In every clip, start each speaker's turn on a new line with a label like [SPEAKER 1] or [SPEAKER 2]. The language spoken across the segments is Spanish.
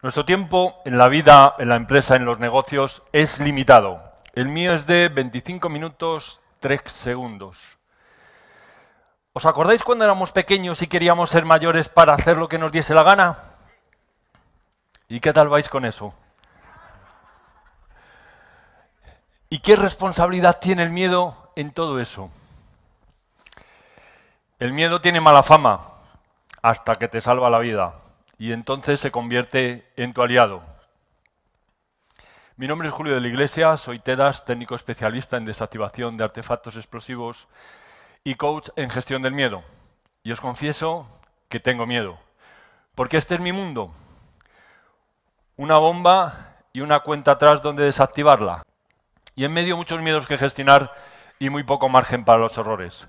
[SPEAKER 1] Nuestro tiempo en la vida, en la empresa, en los negocios es limitado. El mío es de 25 minutos 3 segundos. ¿Os acordáis cuando éramos pequeños y queríamos ser mayores para hacer lo que nos diese la gana? ¿Y qué tal vais con eso? ¿Y qué responsabilidad tiene el miedo en todo eso? El miedo tiene mala fama hasta que te salva la vida y entonces se convierte en tu aliado. Mi nombre es Julio de la Iglesia, soy TEDAS, técnico especialista en desactivación de artefactos explosivos y coach en gestión del miedo. Y os confieso que tengo miedo, porque este es mi mundo. Una bomba y una cuenta atrás donde desactivarla. Y en medio muchos miedos que gestionar y muy poco margen para los errores.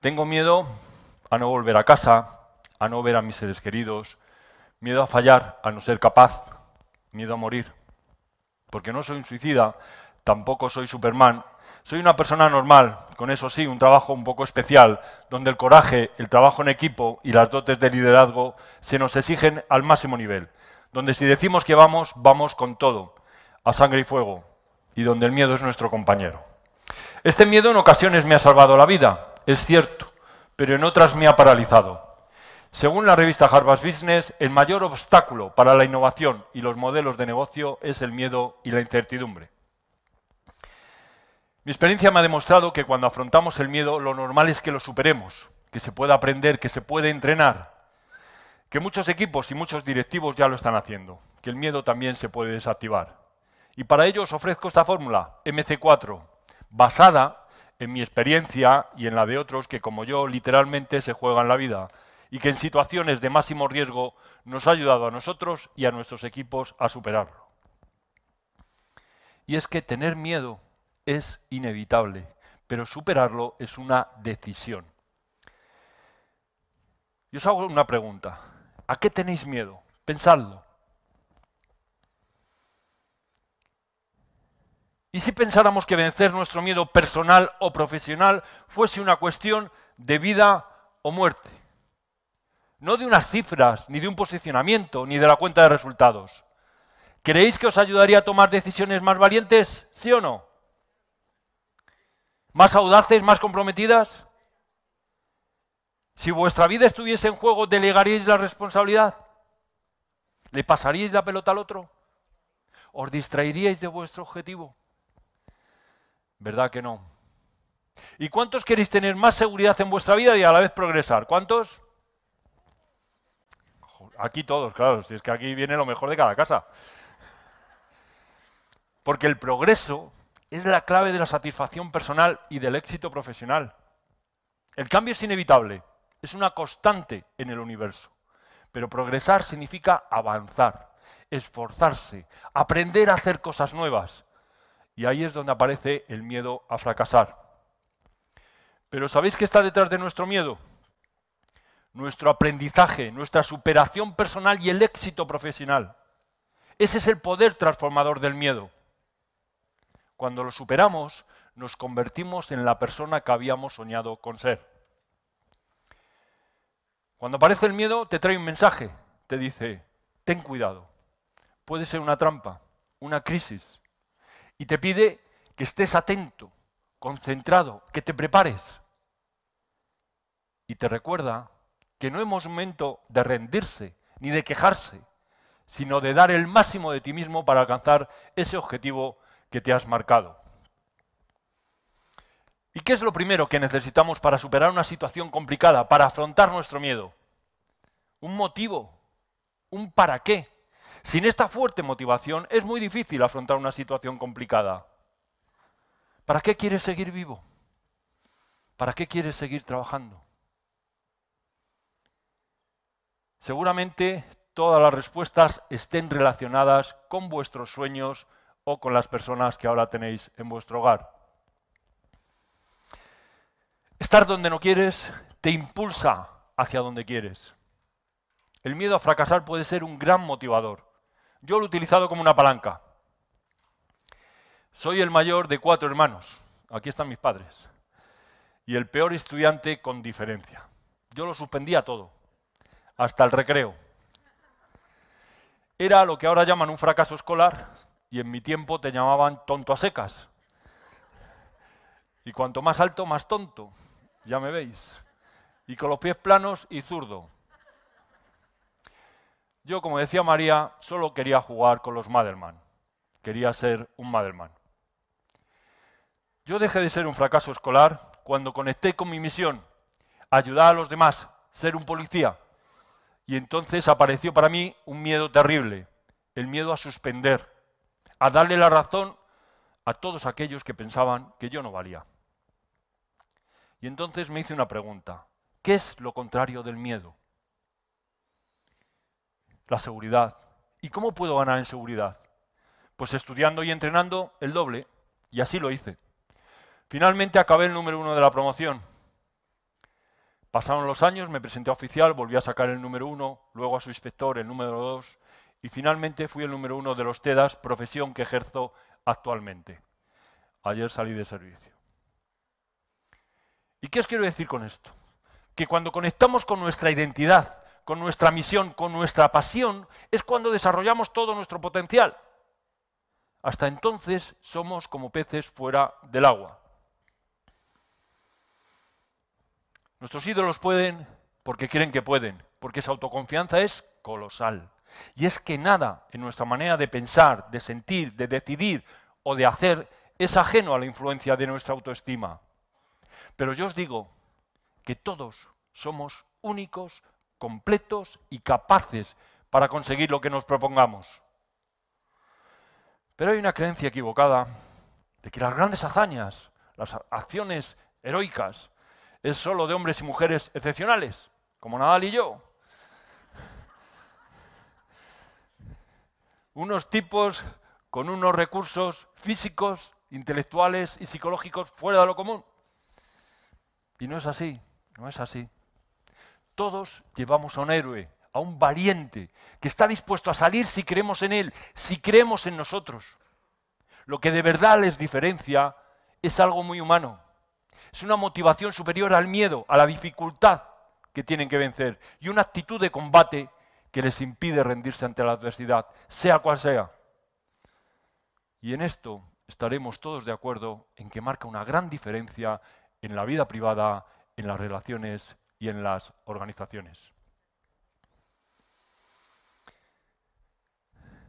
[SPEAKER 1] Tengo miedo a no volver a casa, a no ver a mis seres queridos, miedo a fallar, a no ser capaz, miedo a morir. Porque no soy un suicida, tampoco soy Superman, soy una persona normal, con eso sí, un trabajo un poco especial, donde el coraje, el trabajo en equipo y las dotes de liderazgo se nos exigen al máximo nivel, donde si decimos que vamos, vamos con todo, a sangre y fuego, y donde el miedo es nuestro compañero. Este miedo en ocasiones me ha salvado la vida, es cierto, pero en otras me ha paralizado. Según la revista Harvard Business, el mayor obstáculo para la innovación y los modelos de negocio es el miedo y la incertidumbre. Mi experiencia me ha demostrado que cuando afrontamos el miedo, lo normal es que lo superemos, que se pueda aprender, que se puede entrenar, que muchos equipos y muchos directivos ya lo están haciendo, que el miedo también se puede desactivar. Y para ello os ofrezco esta fórmula, MC4, basada en mi experiencia y en la de otros que, como yo, literalmente se juegan la vida y que en situaciones de máximo riesgo nos ha ayudado a nosotros y a nuestros equipos a superarlo. Y es que tener miedo es inevitable, pero superarlo es una decisión. Yo os hago una pregunta. ¿A qué tenéis miedo? Pensadlo. ¿Y si pensáramos que vencer nuestro miedo personal o profesional fuese una cuestión de vida o muerte? no de unas cifras, ni de un posicionamiento, ni de la cuenta de resultados. ¿Creéis que os ayudaría a tomar decisiones más valientes? ¿Sí o no? ¿Más audaces, más comprometidas? Si vuestra vida estuviese en juego, ¿delegaríais la responsabilidad? ¿Le pasaríais la pelota al otro? ¿Os distraeríais de vuestro objetivo? ¿Verdad que no? ¿Y cuántos queréis tener más seguridad en vuestra vida y a la vez progresar? ¿Cuántos? Aquí todos, claro, si es que aquí viene lo mejor de cada casa. Porque el progreso es la clave de la satisfacción personal y del éxito profesional. El cambio es inevitable, es una constante en el universo. Pero progresar significa avanzar, esforzarse, aprender a hacer cosas nuevas. Y ahí es donde aparece el miedo a fracasar. Pero ¿sabéis qué está detrás de nuestro miedo? nuestro aprendizaje, nuestra superación personal y el éxito profesional. Ese es el poder transformador del miedo. Cuando lo superamos, nos convertimos en la persona que habíamos soñado con ser. Cuando aparece el miedo, te trae un mensaje, te dice, ten cuidado, puede ser una trampa, una crisis, y te pide que estés atento, concentrado, que te prepares. Y te recuerda que no hemos momento de rendirse ni de quejarse, sino de dar el máximo de ti mismo para alcanzar ese objetivo que te has marcado. ¿Y qué es lo primero que necesitamos para superar una situación complicada, para afrontar nuestro miedo? Un motivo, un para qué. Sin esta fuerte motivación es muy difícil afrontar una situación complicada. ¿Para qué quieres seguir vivo? ¿Para qué quieres seguir trabajando? Seguramente todas las respuestas estén relacionadas con vuestros sueños o con las personas que ahora tenéis en vuestro hogar. Estar donde no quieres te impulsa hacia donde quieres. El miedo a fracasar puede ser un gran motivador. Yo lo he utilizado como una palanca. Soy el mayor de cuatro hermanos. Aquí están mis padres. Y el peor estudiante con diferencia. Yo lo suspendía todo hasta el recreo. Era lo que ahora llaman un fracaso escolar y en mi tiempo te llamaban tonto a secas. Y cuanto más alto, más tonto, ya me veis. Y con los pies planos y zurdo. Yo, como decía María, solo quería jugar con los Madelman. Quería ser un Madelman. Yo dejé de ser un fracaso escolar cuando conecté con mi misión, ayudar a los demás, ser un policía. Y entonces apareció para mí un miedo terrible, el miedo a suspender, a darle la razón a todos aquellos que pensaban que yo no valía. Y entonces me hice una pregunta, ¿qué es lo contrario del miedo? La seguridad. ¿Y cómo puedo ganar en seguridad? Pues estudiando y entrenando el doble, y así lo hice. Finalmente acabé el número uno de la promoción, Pasaron los años, me presenté a oficial, volví a sacar el número uno, luego a su inspector el número dos y finalmente fui el número uno de los TEDAS, profesión que ejerzo actualmente. Ayer salí de servicio. ¿Y qué os quiero decir con esto? Que cuando conectamos con nuestra identidad, con nuestra misión, con nuestra pasión, es cuando desarrollamos todo nuestro potencial. Hasta entonces somos como peces fuera del agua. Nuestros ídolos pueden porque creen que pueden, porque esa autoconfianza es colosal. Y es que nada en nuestra manera de pensar, de sentir, de decidir o de hacer es ajeno a la influencia de nuestra autoestima. Pero yo os digo que todos somos únicos, completos y capaces para conseguir lo que nos propongamos. Pero hay una creencia equivocada de que las grandes hazañas, las acciones heroicas, es solo de hombres y mujeres excepcionales, como Nadal y yo. Unos tipos con unos recursos físicos, intelectuales y psicológicos fuera de lo común. Y no es así, no es así. Todos llevamos a un héroe, a un valiente, que está dispuesto a salir si creemos en él, si creemos en nosotros. Lo que de verdad les diferencia es algo muy humano, es una motivación superior al miedo, a la dificultad que tienen que vencer y una actitud de combate que les impide rendirse ante la adversidad, sea cual sea. Y en esto estaremos todos de acuerdo en que marca una gran diferencia en la vida privada, en las relaciones y en las organizaciones.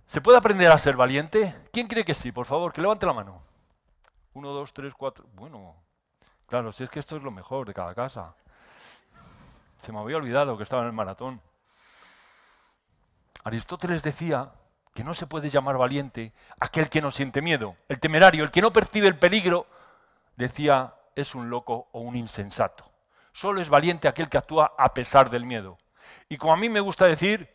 [SPEAKER 1] ¿Se puede aprender a ser valiente? ¿Quién cree que sí? Por favor, que levante la mano. Uno, dos, tres, cuatro. Bueno, Claro, si es que esto es lo mejor de cada casa. Se me había olvidado que estaba en el maratón. Aristóteles decía que no se puede llamar valiente aquel que no siente miedo. El temerario, el que no percibe el peligro, decía, es un loco o un insensato. Solo es valiente aquel que actúa a pesar del miedo. Y como a mí me gusta decir,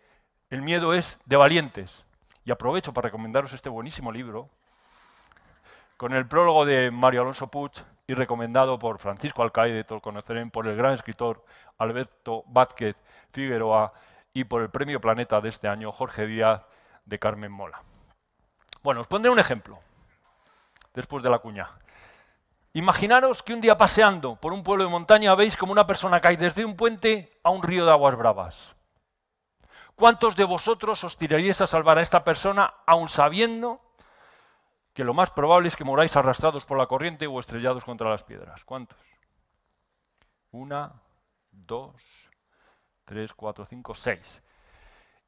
[SPEAKER 1] el miedo es de valientes. Y aprovecho para recomendaros este buenísimo libro, con el prólogo de Mario Alonso Puig, y recomendado por Francisco Alcaide, todos por el gran escritor Alberto Vázquez Figueroa y por el Premio Planeta de este año Jorge Díaz de Carmen Mola. Bueno, os pondré un ejemplo, después de la cuña. Imaginaros que un día paseando por un pueblo de montaña veis como una persona cae desde un puente a un río de aguas bravas. ¿Cuántos de vosotros os tiraríais a salvar a esta persona aún sabiendo que lo más probable es que moráis arrastrados por la corriente o estrellados contra las piedras. ¿Cuántos? Una, dos, tres, cuatro, cinco, seis.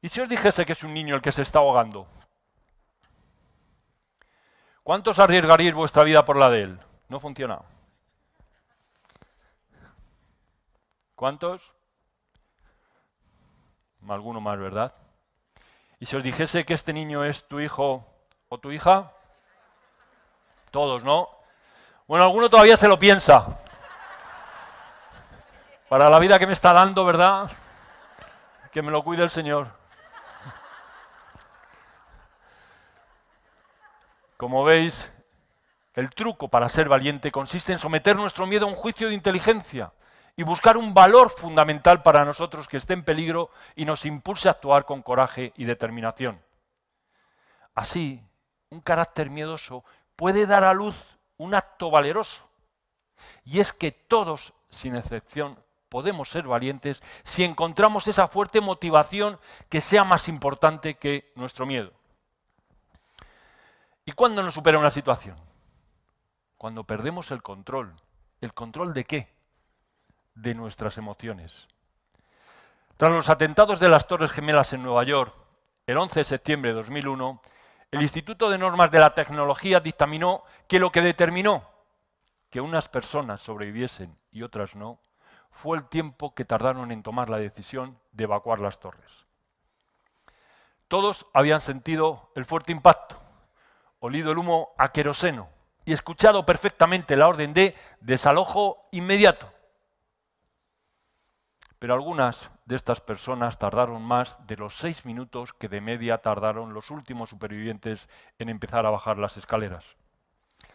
[SPEAKER 1] ¿Y si os dijese que es un niño el que se está ahogando? ¿Cuántos arriesgaríais vuestra vida por la de él? No funciona. ¿Cuántos? Alguno más, ¿verdad? ¿Y si os dijese que este niño es tu hijo o tu hija? Todos, ¿no? Bueno, alguno todavía se lo piensa. Para la vida que me está dando, ¿verdad? Que me lo cuide el Señor. Como veis, el truco para ser valiente consiste en someter nuestro miedo a un juicio de inteligencia y buscar un valor fundamental para nosotros que esté en peligro y nos impulse a actuar con coraje y determinación. Así, un carácter miedoso puede dar a luz un acto valeroso. Y es que todos, sin excepción, podemos ser valientes si encontramos esa fuerte motivación que sea más importante que nuestro miedo. ¿Y cuándo nos supera una situación? Cuando perdemos el control. ¿El control de qué? De nuestras emociones. Tras los atentados de las Torres Gemelas en Nueva York, el 11 de septiembre de 2001, el Instituto de Normas de la Tecnología dictaminó que lo que determinó que unas personas sobreviviesen y otras no, fue el tiempo que tardaron en tomar la decisión de evacuar las torres. Todos habían sentido el fuerte impacto, olido el humo a queroseno y escuchado perfectamente la orden de desalojo inmediato pero algunas de estas personas tardaron más de los seis minutos que de media tardaron los últimos supervivientes en empezar a bajar las escaleras.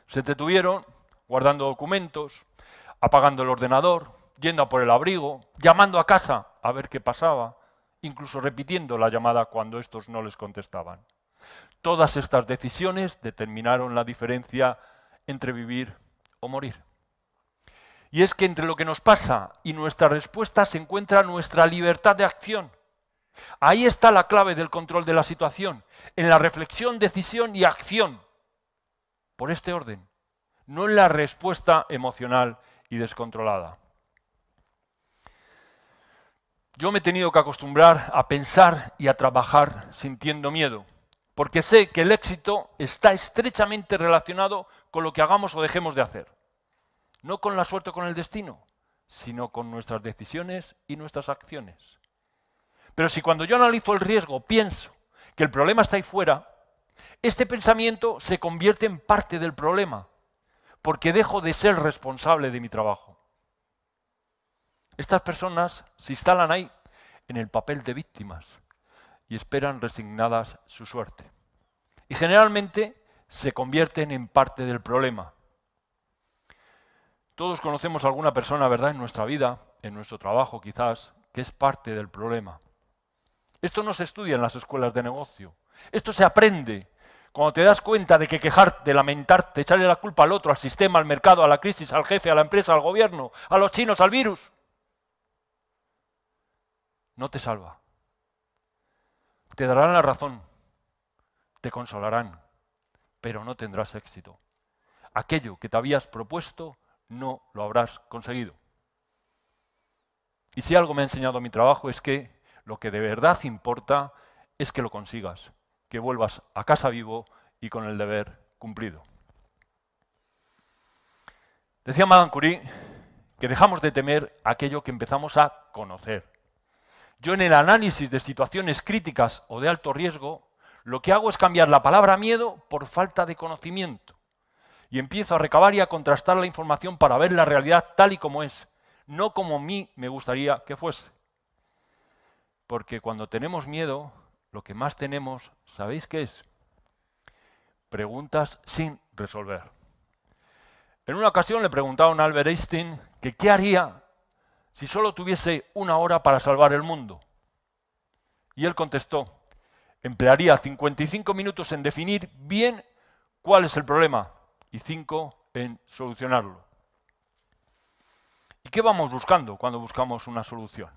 [SPEAKER 1] Se detuvieron guardando documentos, apagando el ordenador, yendo a por el abrigo, llamando a casa a ver qué pasaba, incluso repitiendo la llamada cuando estos no les contestaban. Todas estas decisiones determinaron la diferencia entre vivir o morir. Y es que entre lo que nos pasa y nuestra respuesta se encuentra nuestra libertad de acción. Ahí está la clave del control de la situación, en la reflexión, decisión y acción, por este orden, no en la respuesta emocional y descontrolada. Yo me he tenido que acostumbrar a pensar y a trabajar sintiendo miedo, porque sé que el éxito está estrechamente relacionado con lo que hagamos o dejemos de hacer no con la suerte o con el destino, sino con nuestras decisiones y nuestras acciones. Pero si cuando yo analizo el riesgo pienso que el problema está ahí fuera, este pensamiento se convierte en parte del problema, porque dejo de ser responsable de mi trabajo. Estas personas se instalan ahí, en el papel de víctimas, y esperan resignadas su suerte. Y generalmente se convierten en parte del problema, todos conocemos a alguna persona, ¿verdad?, en nuestra vida, en nuestro trabajo quizás, que es parte del problema. Esto no se estudia en las escuelas de negocio. Esto se aprende. Cuando te das cuenta de que quejarte, lamentarte, echarle la culpa al otro, al sistema, al mercado, a la crisis, al jefe, a la empresa, al gobierno, a los chinos, al virus, no te salva. Te darán la razón, te consolarán, pero no tendrás éxito. Aquello que te habías propuesto no lo habrás conseguido. Y si algo me ha enseñado mi trabajo es que lo que de verdad importa es que lo consigas, que vuelvas a casa vivo y con el deber cumplido. Decía Madame Curie que dejamos de temer aquello que empezamos a conocer. Yo en el análisis de situaciones críticas o de alto riesgo, lo que hago es cambiar la palabra miedo por falta de conocimiento y empiezo a recabar y a contrastar la información para ver la realidad tal y como es, no como a mí me gustaría que fuese. Porque cuando tenemos miedo, lo que más tenemos, ¿sabéis qué es? Preguntas sin resolver. En una ocasión le preguntaron a Albert Einstein que qué haría si solo tuviese una hora para salvar el mundo. Y él contestó, emplearía 55 minutos en definir bien cuál es el problema, en solucionarlo. ¿Y qué vamos buscando cuando buscamos una solución?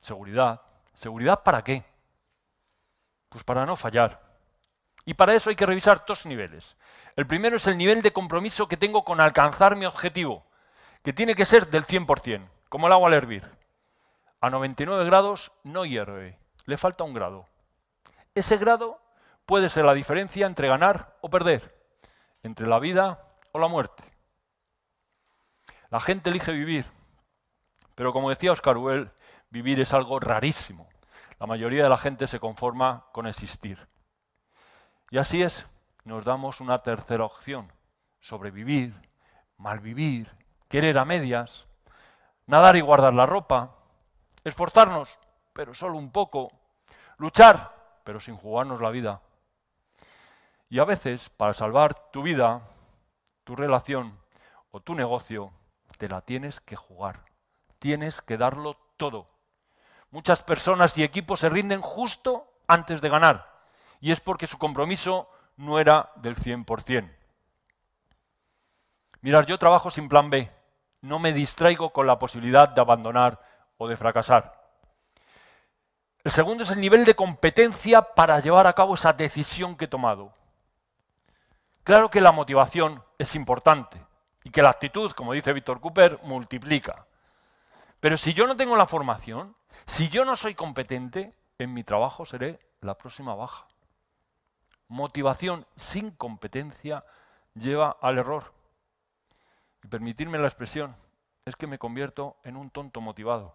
[SPEAKER 1] Seguridad. ¿Seguridad para qué? Pues para no fallar. Y para eso hay que revisar dos niveles. El primero es el nivel de compromiso que tengo con alcanzar mi objetivo, que tiene que ser del 100%, como el agua al hervir. A 99 grados no hierve, le falta un grado. Ese grado puede ser la diferencia entre ganar o perder entre la vida o la muerte. La gente elige vivir, pero como decía Oscar Wilde, vivir es algo rarísimo. La mayoría de la gente se conforma con existir. Y así es, nos damos una tercera opción, sobrevivir, malvivir, querer a medias, nadar y guardar la ropa, esforzarnos, pero solo un poco, luchar, pero sin jugarnos la vida, y a veces, para salvar tu vida, tu relación o tu negocio, te la tienes que jugar. Tienes que darlo todo. Muchas personas y equipos se rinden justo antes de ganar. Y es porque su compromiso no era del 100%. Mirar, yo trabajo sin plan B. No me distraigo con la posibilidad de abandonar o de fracasar. El segundo es el nivel de competencia para llevar a cabo esa decisión que he tomado. Claro que la motivación es importante y que la actitud, como dice Víctor Cooper, multiplica. Pero si yo no tengo la formación, si yo no soy competente, en mi trabajo seré la próxima baja. Motivación sin competencia lleva al error. Y permitirme la expresión, es que me convierto en un tonto motivado.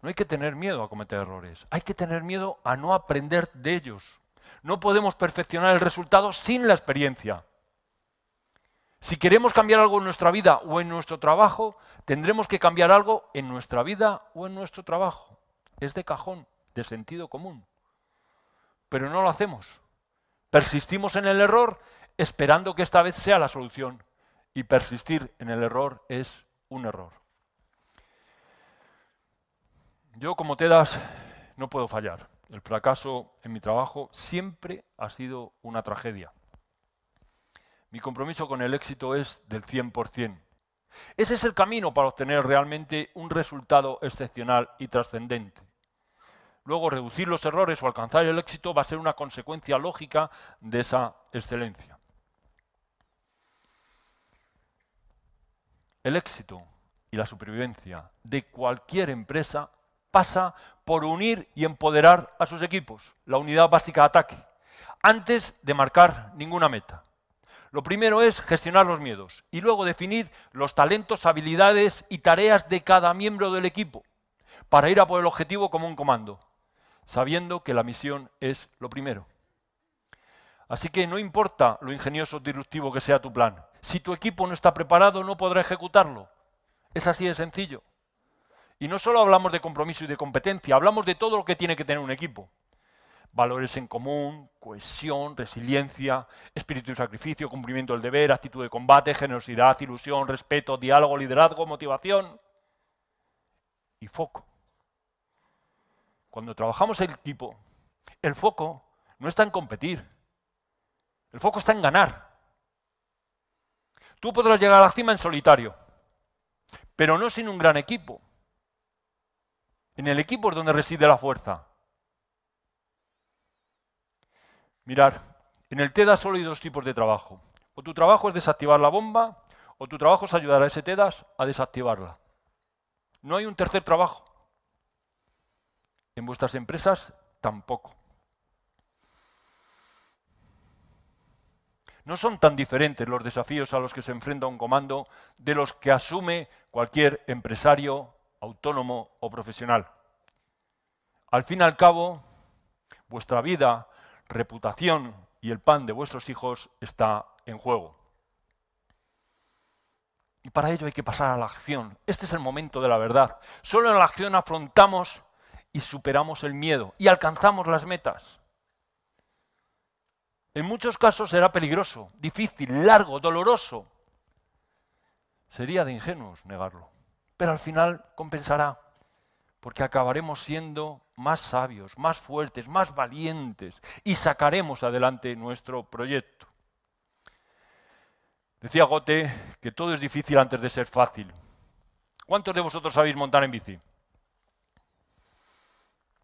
[SPEAKER 1] No hay que tener miedo a cometer errores, hay que tener miedo a no aprender de ellos. No podemos perfeccionar el resultado sin la experiencia. Si queremos cambiar algo en nuestra vida o en nuestro trabajo, tendremos que cambiar algo en nuestra vida o en nuestro trabajo. Es de cajón, de sentido común. Pero no lo hacemos. Persistimos en el error esperando que esta vez sea la solución. Y persistir en el error es un error. Yo como te das no puedo fallar el fracaso en mi trabajo siempre ha sido una tragedia. Mi compromiso con el éxito es del 100%. Ese es el camino para obtener realmente un resultado excepcional y trascendente. Luego, reducir los errores o alcanzar el éxito va a ser una consecuencia lógica de esa excelencia. El éxito y la supervivencia de cualquier empresa pasa por unir y empoderar a sus equipos, la unidad básica de ataque, antes de marcar ninguna meta. Lo primero es gestionar los miedos y luego definir los talentos, habilidades y tareas de cada miembro del equipo para ir a por el objetivo como un comando, sabiendo que la misión es lo primero. Así que no importa lo ingenioso o disruptivo que sea tu plan, si tu equipo no está preparado no podrá ejecutarlo. Es así de sencillo. Y no solo hablamos de compromiso y de competencia, hablamos de todo lo que tiene que tener un equipo. Valores en común, cohesión, resiliencia, espíritu de sacrificio, cumplimiento del deber, actitud de combate, generosidad, ilusión, respeto, diálogo, liderazgo, motivación y foco. Cuando trabajamos el equipo, el foco no está en competir, el foco está en ganar. Tú podrás llegar a la cima en solitario, pero no sin un gran equipo. En el equipo es donde reside la fuerza. Mirar, en el TEDA solo hay dos tipos de trabajo. O tu trabajo es desactivar la bomba, o tu trabajo es ayudar a ese TEDAS a desactivarla. No hay un tercer trabajo. En vuestras empresas tampoco. No son tan diferentes los desafíos a los que se enfrenta un comando de los que asume cualquier empresario autónomo o profesional. Al fin y al cabo, vuestra vida, reputación y el pan de vuestros hijos está en juego. Y para ello hay que pasar a la acción. Este es el momento de la verdad. Solo en la acción afrontamos y superamos el miedo y alcanzamos las metas. En muchos casos será peligroso, difícil, largo, doloroso. Sería de ingenuos negarlo pero al final compensará, porque acabaremos siendo más sabios, más fuertes, más valientes y sacaremos adelante nuestro proyecto. Decía Gote que todo es difícil antes de ser fácil. ¿Cuántos de vosotros sabéis montar en bici?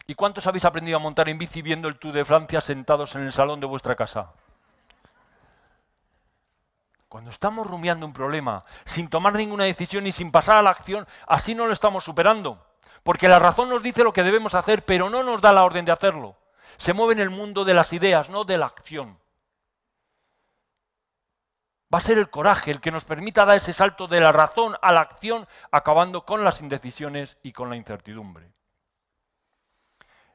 [SPEAKER 1] ¿Y cuántos habéis aprendido a montar en bici viendo el Tour de Francia sentados en el salón de vuestra casa? Cuando estamos rumiando un problema sin tomar ninguna decisión y sin pasar a la acción, así no lo estamos superando. Porque la razón nos dice lo que debemos hacer, pero no nos da la orden de hacerlo. Se mueve en el mundo de las ideas, no de la acción. Va a ser el coraje el que nos permita dar ese salto de la razón a la acción, acabando con las indecisiones y con la incertidumbre.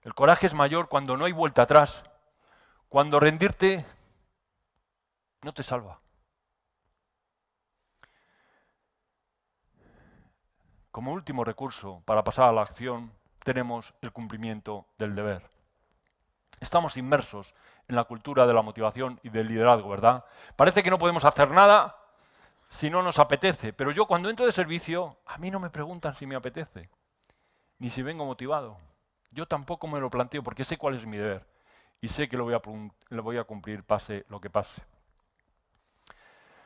[SPEAKER 1] El coraje es mayor cuando no hay vuelta atrás, cuando rendirte no te salva. como último recurso para pasar a la acción, tenemos el cumplimiento del deber. Estamos inmersos en la cultura de la motivación y del liderazgo, ¿verdad? Parece que no podemos hacer nada si no nos apetece, pero yo cuando entro de servicio, a mí no me preguntan si me apetece, ni si vengo motivado. Yo tampoco me lo planteo porque sé cuál es mi deber y sé que lo voy a, voy a cumplir pase lo que pase.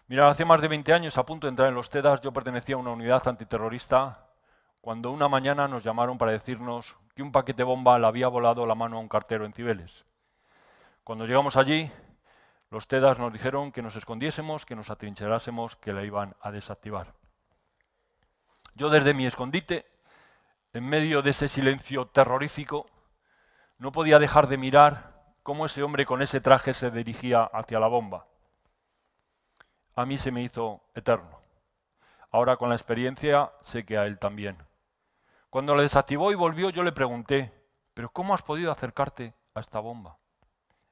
[SPEAKER 1] Mirad, hace más de 20 años, a punto de entrar en los TEDAS, yo pertenecía a una unidad antiterrorista cuando una mañana nos llamaron para decirnos que un paquete bomba le había volado la mano a un cartero en Cibeles. Cuando llegamos allí, los TEDAS nos dijeron que nos escondiésemos, que nos atrincherásemos, que la iban a desactivar. Yo desde mi escondite, en medio de ese silencio terrorífico, no podía dejar de mirar cómo ese hombre con ese traje se dirigía hacia la bomba a mí se me hizo eterno. Ahora con la experiencia sé que a él también. Cuando lo desactivó y volvió, yo le pregunté, ¿pero cómo has podido acercarte a esta bomba?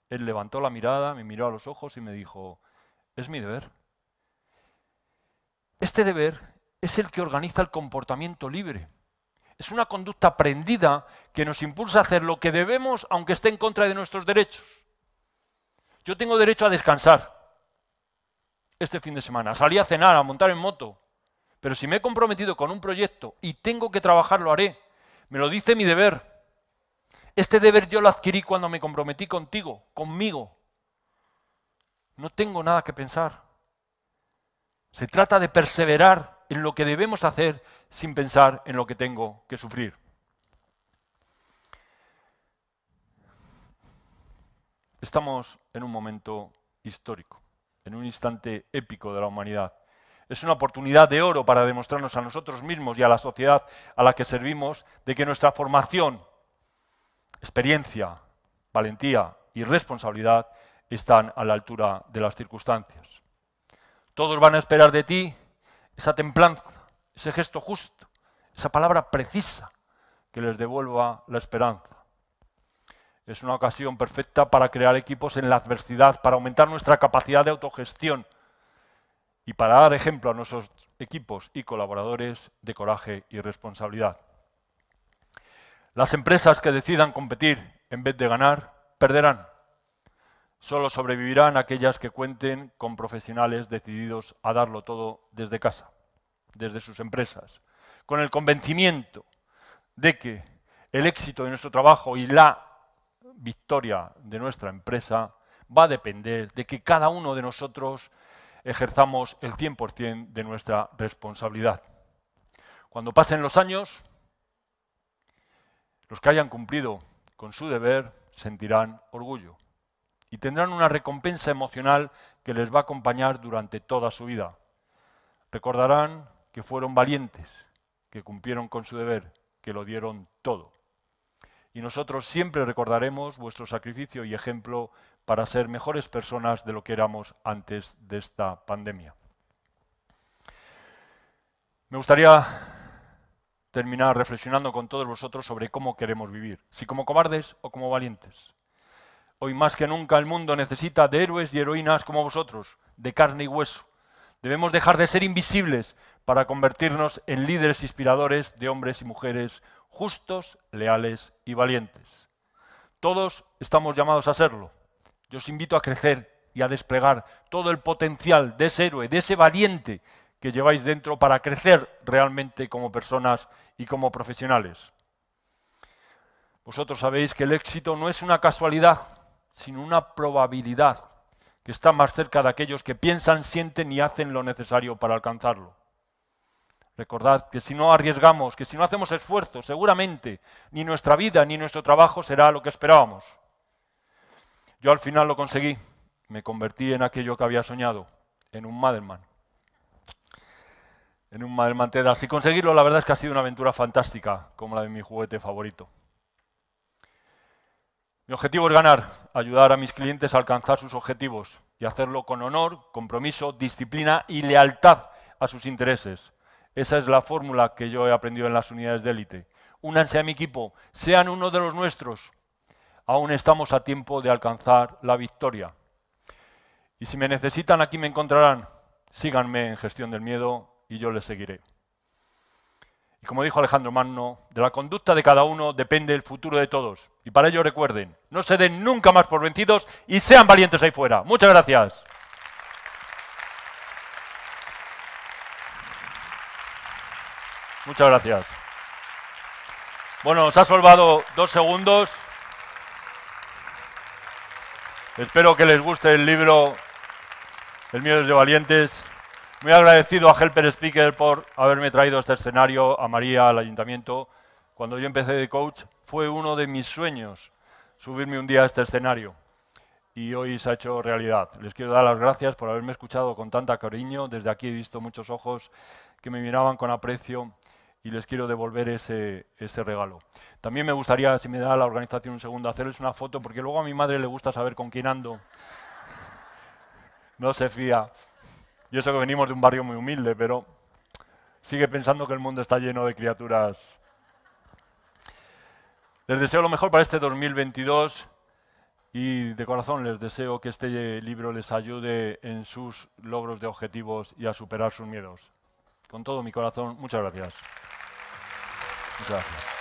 [SPEAKER 1] Él levantó la mirada, me miró a los ojos y me dijo, es mi deber. Este deber es el que organiza el comportamiento libre. Es una conducta aprendida que nos impulsa a hacer lo que debemos aunque esté en contra de nuestros derechos. Yo tengo derecho a descansar, este fin de semana. Salí a cenar, a montar en moto. Pero si me he comprometido con un proyecto y tengo que trabajar, lo haré. Me lo dice mi deber. Este deber yo lo adquirí cuando me comprometí contigo, conmigo. No tengo nada que pensar. Se trata de perseverar en lo que debemos hacer sin pensar en lo que tengo que sufrir. Estamos en un momento histórico en un instante épico de la humanidad. Es una oportunidad de oro para demostrarnos a nosotros mismos y a la sociedad a la que servimos de que nuestra formación, experiencia, valentía y responsabilidad están a la altura de las circunstancias. Todos van a esperar de ti esa templanza, ese gesto justo, esa palabra precisa que les devuelva la esperanza. Es una ocasión perfecta para crear equipos en la adversidad, para aumentar nuestra capacidad de autogestión y para dar ejemplo a nuestros equipos y colaboradores de coraje y responsabilidad. Las empresas que decidan competir en vez de ganar, perderán. Solo sobrevivirán aquellas que cuenten con profesionales decididos a darlo todo desde casa, desde sus empresas, con el convencimiento de que el éxito de nuestro trabajo y la victoria de nuestra empresa va a depender de que cada uno de nosotros ejerzamos el 100% de nuestra responsabilidad. Cuando pasen los años, los que hayan cumplido con su deber sentirán orgullo y tendrán una recompensa emocional que les va a acompañar durante toda su vida. Recordarán que fueron valientes, que cumplieron con su deber, que lo dieron todo y nosotros siempre recordaremos vuestro sacrificio y ejemplo para ser mejores personas de lo que éramos antes de esta pandemia. Me gustaría terminar reflexionando con todos vosotros sobre cómo queremos vivir, si como cobardes o como valientes. Hoy más que nunca el mundo necesita de héroes y heroínas como vosotros, de carne y hueso, Debemos dejar de ser invisibles para convertirnos en líderes inspiradores de hombres y mujeres justos, leales y valientes. Todos estamos llamados a serlo. Yo os invito a crecer y a desplegar todo el potencial de ese héroe, de ese valiente que lleváis dentro para crecer realmente como personas y como profesionales. Vosotros sabéis que el éxito no es una casualidad, sino una probabilidad que está más cerca de aquellos que piensan, sienten y hacen lo necesario para alcanzarlo. Recordad que si no arriesgamos, que si no hacemos esfuerzo, seguramente ni nuestra vida ni nuestro trabajo será lo que esperábamos. Yo al final lo conseguí, me convertí en aquello que había soñado, en un Madelman. En un Madelman Tedas. Y conseguirlo, la verdad es que ha sido una aventura fantástica, como la de mi juguete favorito. Mi objetivo es ganar, ayudar a mis clientes a alcanzar sus objetivos y hacerlo con honor, compromiso, disciplina y lealtad a sus intereses. Esa es la fórmula que yo he aprendido en las unidades de élite. Únanse a mi equipo, sean uno de los nuestros. Aún estamos a tiempo de alcanzar la victoria. Y si me necesitan, aquí me encontrarán. Síganme en Gestión del Miedo y yo les seguiré como dijo Alejandro Magno, de la conducta de cada uno depende el futuro de todos. Y para ello recuerden, no se den nunca más por vencidos y sean valientes ahí fuera. Muchas gracias. Muchas gracias. Bueno, os ha salvado dos segundos. Espero que les guste el libro El miedo de valientes. Muy agradecido a Helper Speaker por haberme traído a este escenario, a María, al ayuntamiento. Cuando yo empecé de coach, fue uno de mis sueños subirme un día a este escenario. Y hoy se ha hecho realidad. Les quiero dar las gracias por haberme escuchado con tanta cariño. Desde aquí he visto muchos ojos que me miraban con aprecio y les quiero devolver ese, ese regalo. También me gustaría, si me da la organización un segundo, hacerles una foto, porque luego a mi madre le gusta saber con quién ando. No se fía. Yo sé que venimos de un barrio muy humilde, pero sigue pensando que el mundo está lleno de criaturas. Les deseo lo mejor para este 2022 y de corazón les deseo que este libro les ayude en sus logros de objetivos y a superar sus miedos. Con todo mi corazón, muchas gracias. Muchas gracias.